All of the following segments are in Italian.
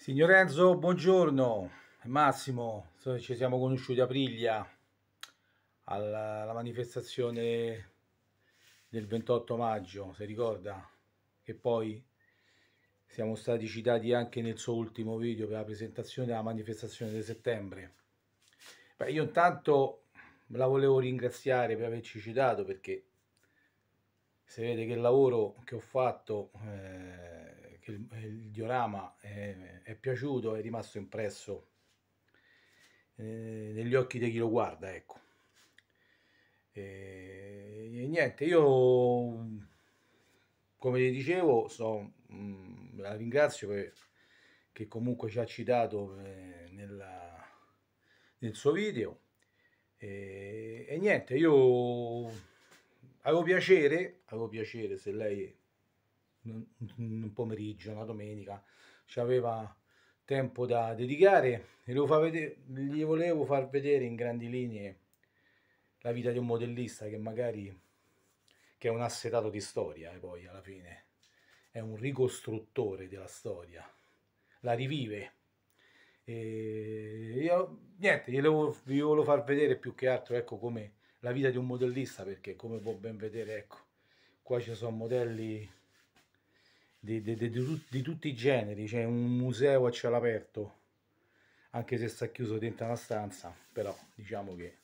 Signor Enzo, buongiorno. Massimo, ci siamo conosciuti a Priglia alla, alla, manifestazione del 28 maggio, si ricorda? Che poi siamo stati citati anche nel suo ultimo video per la presentazione della manifestazione di settembre. Beh, io intanto la volevo ringraziare per averci citato perché se vede che il lavoro che ho fatto... Eh, che il, eh, il diorama è, è, piaciuto, è rimasto impresso eh, negli occhi di chi lo guarda, ecco. E, e niente, io come vi dicevo, so, mh, mm, la ringrazio per, che comunque ci ha citato eh, nella, nel suo video. E, e niente, io avevo piacere, avevo piacere se lei un pomeriggio, una domenica, ci aveva tempo da dedicare e vedere, gli volevo far vedere in grandi linee la vita di un modellista che magari che è un assetato di storia e eh, poi alla fine è un ricostruttore della storia, la rivive. E io, niente, glielo, vi volevo far vedere più che altro ecco, come la vita di un modellista perché come può ben vedere ecco qua ci sono modelli di, di, di, di tutti i generi, c'è cioè un museo a cielo aperto, anche se sta chiuso dentro una stanza, però diciamo che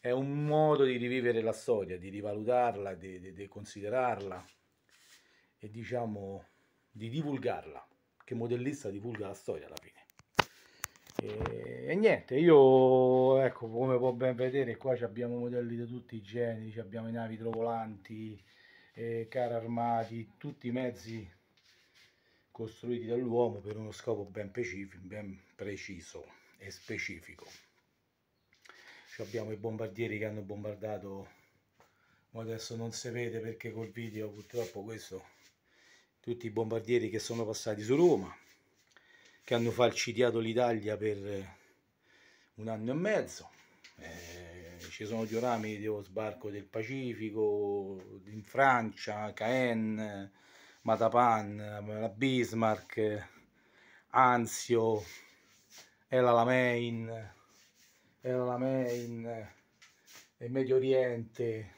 è un modo di rivivere la storia, di rivalutarla, di, considerarla e diciamo di divulgarla, che modellista divulga la storia alla fine. E, e niente, io ecco come può ben vedere qua abbiamo modelli di tutti i generi, abbiamo i navi trovolanti, eh, carri armati, tutti i mezzi costruiti dall'uomo per uno scopo ben, ben preciso e specifico. Ci abbiamo i bombardieri che hanno bombardato, ma adesso non si vede perché col video purtroppo questo, tutti i bombardieri che sono passati su Roma, che hanno falcidiato l'Italia per un anno e mezzo. Eh, ci sono diorami dello sbarco del Pacifico, in Francia, Caen, Matapan, la Bismarck, Anzio, Ela Lamein, Ela Lamein, il Medio Oriente,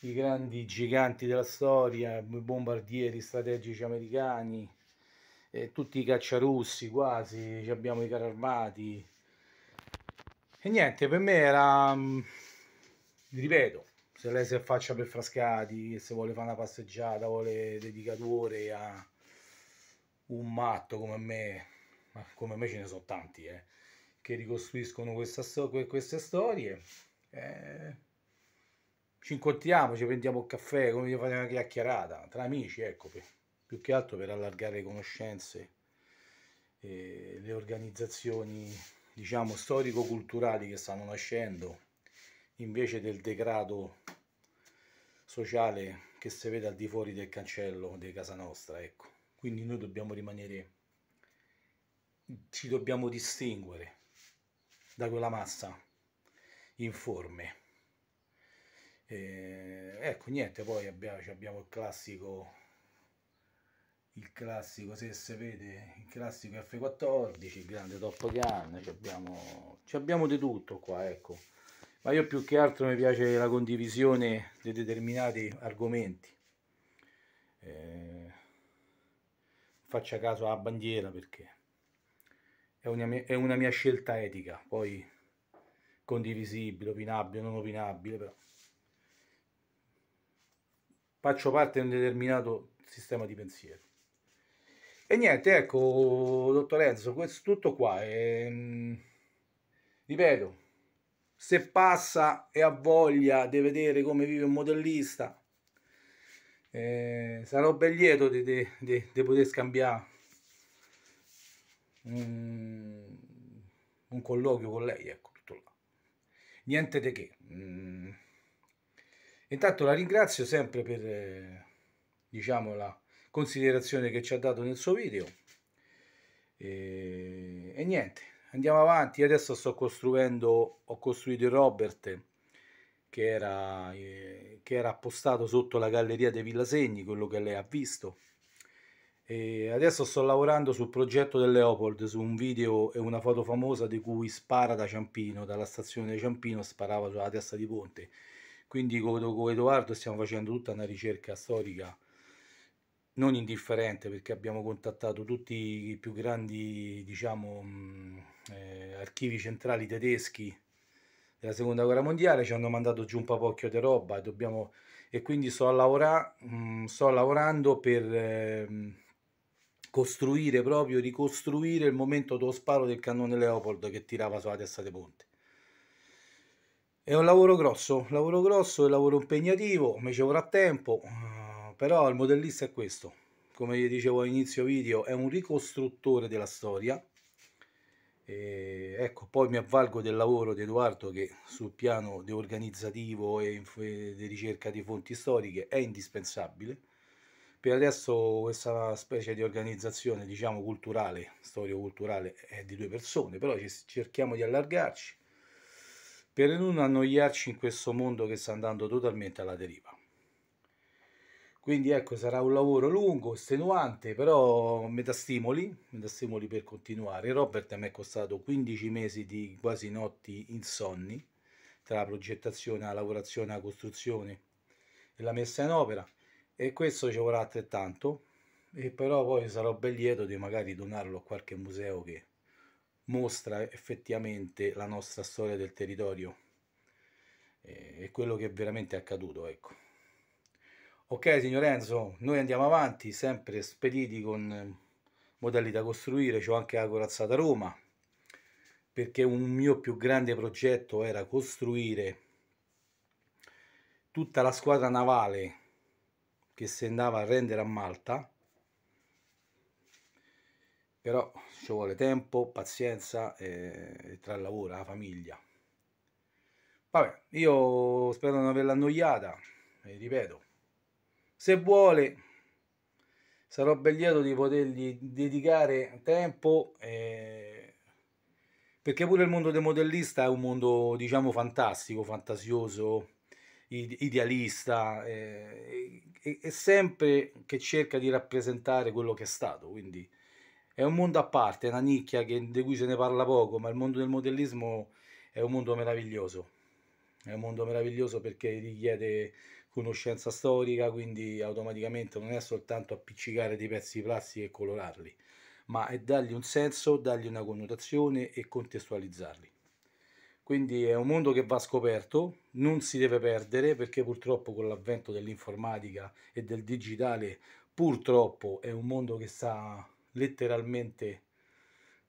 i grandi giganti della storia, i bombardieri strategici americani, eh, tutti i cacciarussi quasi, abbiamo i carri armati, e niente, per me era, mm, ripeto, se lei si affaccia per Frascati, se vuole fare una passeggiata, vuole dedicatore a un matto come me, ma come me ce ne sono tanti, eh, che ricostruiscono questa, queste storie, eh, ci incontriamo, ci prendiamo un caffè, come fate una chiacchierata, tra amici, ecco, per, più che altro per allargare le conoscenze, eh, le organizzazioni diciamo storico-culturali che stanno nascendo invece del degrado sociale che si vede al di fuori del cancello di casa nostra ecco quindi noi dobbiamo rimanere ci dobbiamo distinguere da quella massa informe e, eh, ecco niente poi abbiamo, abbiamo il classico il classico se si vede il classico F14 il grande Top Gun ci abbiamo, ci abbiamo di tutto qua ecco ma io più che altro mi piace la condivisione di determinati argomenti eh, faccia caso alla bandiera perché è una, mia, è una mia scelta etica poi condivisibile opinabile non opinabile però faccio parte di un determinato sistema di pensiero e niente, ecco, dottor Enzo, questo tutto qua. E, ehm, ripeto, se passa e ha voglia di vedere come vive un modellista, eh, sarò ben lieto di, di, di, di poter scambiare un, un, colloquio con lei, ecco, tutto là. Niente di che. Mm. Intanto la ringrazio sempre per, eh, diciamo, la considerazione che ci ha dato nel suo video. E, ehm, e niente, andiamo avanti. Adesso sto costruendo, ho costruito il Robert che era, eh, che era appostato sotto la galleria dei segni quello che lei ha visto. E adesso sto lavorando sul progetto del Leopold, su un video e una foto famosa di cui spara da Ciampino, dalla stazione di Ciampino sparava sulla testa di Ponte. Quindi con, con Edoardo stiamo facendo tutta una ricerca storica non indifferente perché abbiamo contattato tutti i più grandi diciamo, mm, eh, archivi centrali tedeschi della seconda guerra mondiale, ci hanno mandato giù un papocchio di roba e, dobbiamo, e quindi sto, a lavora, mh, mm, sto lavorando per eh, costruire proprio, ricostruire il momento dello sparo del cannone Leopold che tirava sulla testa dei ponte. È un lavoro grosso, lavoro grosso, è un lavoro impegnativo, mi ci vorrà tempo, però il modellista è questo, come vi dicevo all'inizio video, è un ricostruttore della storia. E ecco, poi mi avvalgo del lavoro di Edoardo che sul piano di organizzativo e di ricerca di fonti storiche è indispensabile. Per adesso questa specie di organizzazione, diciamo, culturale, storico-culturale, è di due persone, però cerchiamo di allargarci per non annoiarci in questo mondo che sta andando totalmente alla deriva. Quindi ecco, sarà un lavoro lungo, estenuante, però metastimoli, stimoli per continuare. Robert mi è costato 15 mesi di quasi notti insonni, tra la progettazione, la lavorazione, la costruzione e la messa in opera. E questo ci vorrà altrettanto, e però poi sarò ben lieto di magari donarlo a qualche museo che mostra effettivamente la nostra storia del territorio eh, e quello che è veramente accaduto, ecco. Ok, signor Enzo, noi andiamo avanti, sempre spediti con eh, modelli da costruire, ho anche la corazzata Roma, perché un mio più grande progetto era costruire tutta la squadra navale che si andava a rendere a Malta, però ci vuole tempo, pazienza eh, e, tra il lavoro, la famiglia. Vabbè, io spero di non averla annoiata, ripeto se vuole, sarò ben lieto di potergli dedicare tempo, eh, perché pure il mondo del modellista è un mondo, diciamo, fantastico, fantasioso, idealista, eh, e, e sempre che cerca di rappresentare quello che è stato, quindi è un mondo a parte, è una nicchia che, di cui se ne parla poco, ma il mondo del modellismo è un mondo meraviglioso. È un mondo meraviglioso perché richiede conoscenza storica, quindi automaticamente non è soltanto appiccicare dei pezzi di plastica e colorarli, ma è dargli un senso, dargli una connotazione e contestualizzarli. Quindi è un mondo che va scoperto, non si deve perdere perché purtroppo con l'avvento dell'informatica e del digitale purtroppo è un mondo che sta letteralmente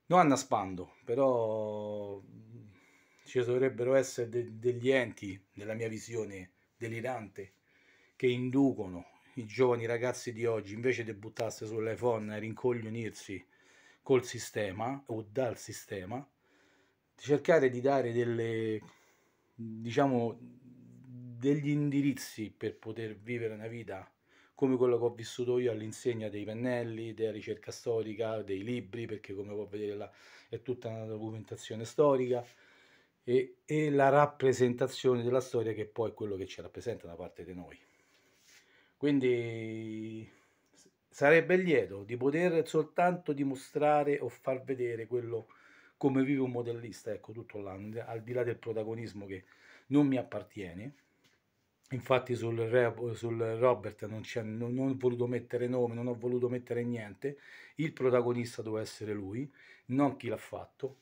non annaspando, però mm, ci dovrebbero essere de degli enti, nella mia visione, delirante che inducono i giovani ragazzi di oggi invece di buttarsi sull'iPhone a rincoglionirsi col sistema o dal sistema, cercare di dare delle, diciamo, degli indirizzi per poter vivere una vita come quello che ho vissuto io all'insegna dei pennelli, della ricerca storica, dei libri, perché come può vedere là è tutta una documentazione storica, e, e la rappresentazione della storia che poi è quello che ci rappresenta da parte di noi. Quindi sarebbe lieto di poter soltanto dimostrare o far vedere quello come vive un modellista, ecco tutto là, al di là del protagonismo che non mi appartiene. Infatti sul, Robert non, non, non, ho voluto mettere nome, non ho voluto mettere niente, il protagonista doveva essere lui, non chi l'ha fatto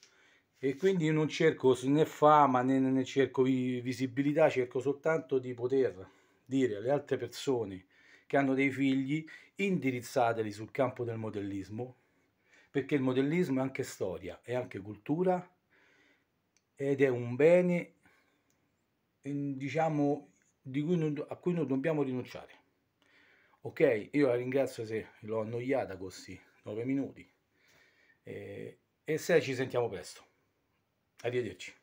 e quindi io non cerco né fama né, né cerco visibilità, cerco soltanto di poter dire alle altre persone che hanno dei figli indirizzateli sul campo del modellismo, perché il modellismo è anche storia, è anche cultura ed è un bene diciamo di cui non, a cui non dobbiamo rinunciare. Ok, io la ringrazio se l'ho annoiata così, nove minuti. Eh, e se ci sentiamo presto. Arrivederci.